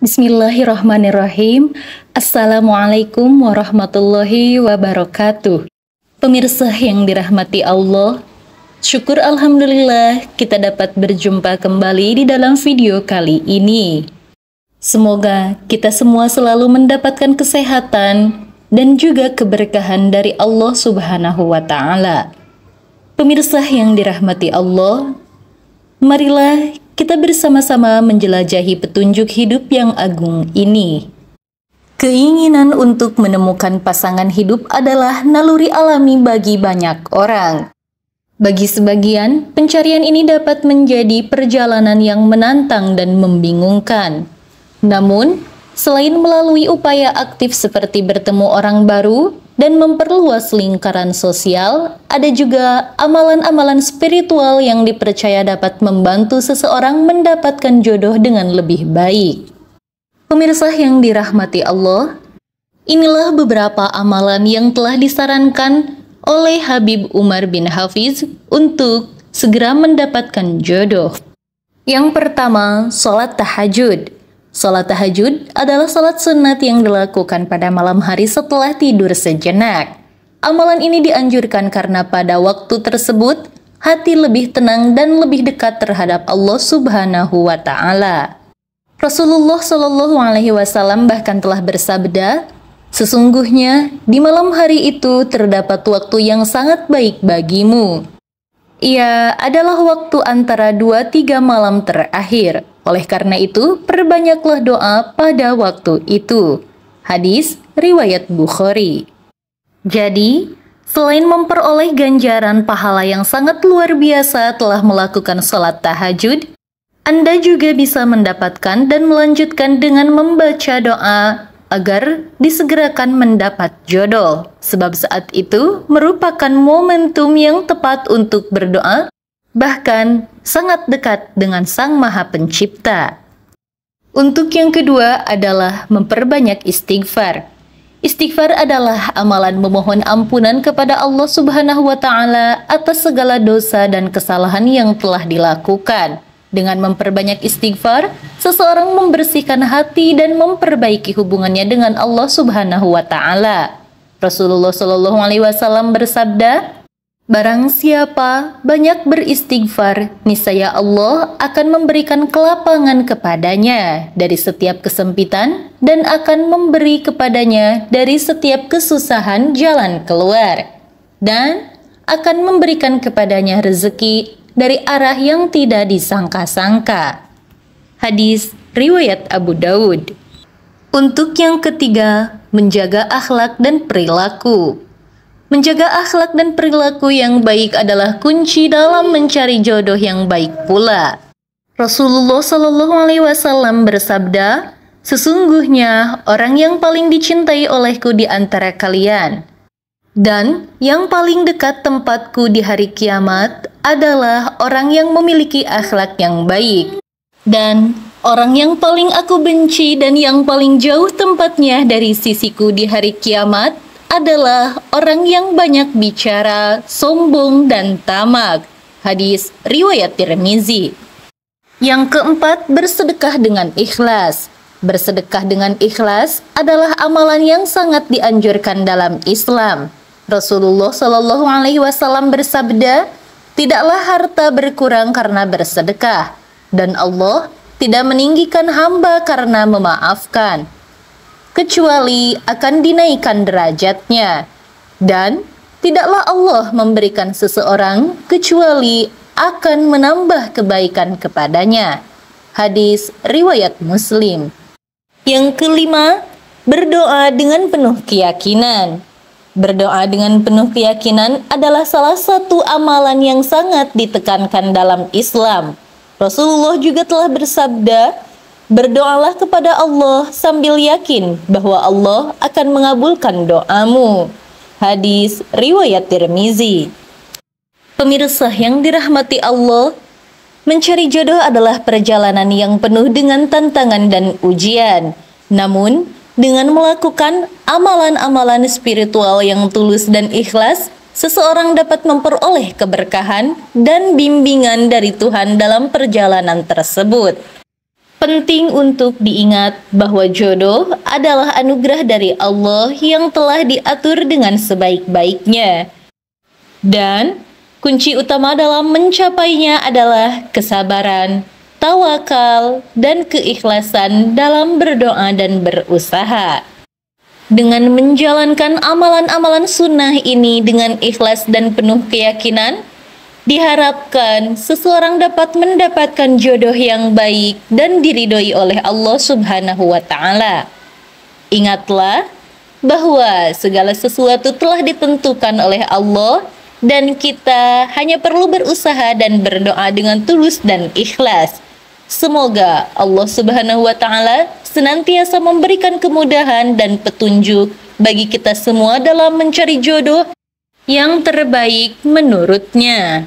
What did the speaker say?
Bismillahirrahmanirrahim. Assalamualaikum warahmatullahi wabarakatuh. Pemirsa yang dirahmati Allah, syukur alhamdulillah kita dapat berjumpa kembali di dalam video kali ini. Semoga kita semua selalu mendapatkan kesehatan dan juga keberkahan dari Allah Subhanahu wa taala. Pemirsa yang dirahmati Allah, marilah kita bersama-sama menjelajahi petunjuk hidup yang agung ini. Keinginan untuk menemukan pasangan hidup adalah naluri alami bagi banyak orang. Bagi sebagian, pencarian ini dapat menjadi perjalanan yang menantang dan membingungkan. Namun, selain melalui upaya aktif seperti bertemu orang baru, dan memperluas lingkaran sosial, ada juga amalan-amalan spiritual yang dipercaya dapat membantu seseorang mendapatkan jodoh dengan lebih baik. Pemirsa yang dirahmati Allah, inilah beberapa amalan yang telah disarankan oleh Habib Umar bin Hafiz untuk segera mendapatkan jodoh. Yang pertama, sholat tahajud. Salat tahajud adalah salat sunat yang dilakukan pada malam hari setelah tidur sejenak. Amalan ini dianjurkan karena pada waktu tersebut, hati lebih tenang dan lebih dekat terhadap Allah Subhanahu wa Ta'ala. Rasulullah Shallallahu Alaihi Wasallam bahkan telah bersabda, Sesungguhnya, di malam hari itu terdapat waktu yang sangat baik bagimu. Ia adalah waktu antara dua tiga malam terakhir. Oleh karena itu, perbanyaklah doa pada waktu itu. Hadis riwayat Bukhari. Jadi, selain memperoleh ganjaran pahala yang sangat luar biasa telah melakukan sholat tahajud, Anda juga bisa mendapatkan dan melanjutkan dengan membaca doa agar disegerakan mendapat jodoh, sebab saat itu merupakan momentum yang tepat untuk berdoa bahkan sangat dekat dengan Sang Maha Pencipta. Untuk yang kedua adalah memperbanyak istighfar. Istighfar adalah amalan memohon ampunan kepada Allah Subhanahu wa taala atas segala dosa dan kesalahan yang telah dilakukan. Dengan memperbanyak istighfar, seseorang membersihkan hati dan memperbaiki hubungannya dengan Allah Subhanahu wa taala. Rasulullah Shallallahu alaihi wasallam bersabda, Barang siapa banyak beristighfar, niscaya Allah akan memberikan kelapangan kepadanya dari setiap kesempitan dan akan memberi kepadanya dari setiap kesusahan jalan keluar. Dan akan memberikan kepadanya rezeki dari arah yang tidak disangka-sangka. Hadis Riwayat Abu Dawud Untuk yang ketiga, menjaga akhlak dan perilaku. Menjaga akhlak dan perilaku yang baik adalah kunci dalam mencari jodoh yang baik pula. Rasulullah Shallallahu Alaihi Wasallam bersabda, Sesungguhnya orang yang paling dicintai olehku di antara kalian, dan yang paling dekat tempatku di hari kiamat adalah orang yang memiliki akhlak yang baik. Dan orang yang paling aku benci dan yang paling jauh tempatnya dari sisiku di hari kiamat adalah orang yang banyak bicara, sombong, dan tamak. Hadis Riwayat Tirmizi Yang keempat, bersedekah dengan ikhlas. Bersedekah dengan ikhlas adalah amalan yang sangat dianjurkan dalam Islam. Rasulullah Shallallahu Alaihi Wasallam bersabda, "Tidaklah harta berkurang karena bersedekah, dan Allah tidak meninggikan hamba karena memaafkan." kecuali akan dinaikkan derajatnya. Dan tidaklah Allah memberikan seseorang kecuali akan menambah kebaikan kepadanya. Hadis riwayat Muslim. Yang kelima, berdoa dengan penuh keyakinan. Berdoa dengan penuh keyakinan adalah salah satu amalan yang sangat ditekankan dalam Islam. Rasulullah juga telah bersabda, Berdoalah kepada Allah sambil yakin bahwa Allah akan mengabulkan doamu. Hadis Riwayat Tirmizi Pemirsa yang dirahmati Allah, mencari jodoh adalah perjalanan yang penuh dengan tantangan dan ujian. Namun, dengan melakukan amalan-amalan spiritual yang tulus dan ikhlas, seseorang dapat memperoleh keberkahan dan bimbingan dari Tuhan dalam perjalanan tersebut. Penting untuk diingat bahwa jodoh adalah anugerah dari Allah yang telah diatur dengan sebaik-baiknya. Dan kunci utama dalam mencapainya adalah kesabaran, tawakal, dan keikhlasan dalam berdoa dan berusaha. Dengan menjalankan amalan-amalan sunnah ini dengan ikhlas dan penuh keyakinan, Diharapkan seseorang dapat mendapatkan jodoh yang baik dan diridhoi oleh Allah Subhanahu wa taala. Ingatlah bahwa segala sesuatu telah ditentukan oleh Allah dan kita hanya perlu berusaha dan berdoa dengan tulus dan ikhlas. Semoga Allah Subhanahu wa taala senantiasa memberikan kemudahan dan petunjuk bagi kita semua dalam mencari jodoh yang terbaik menurutnya.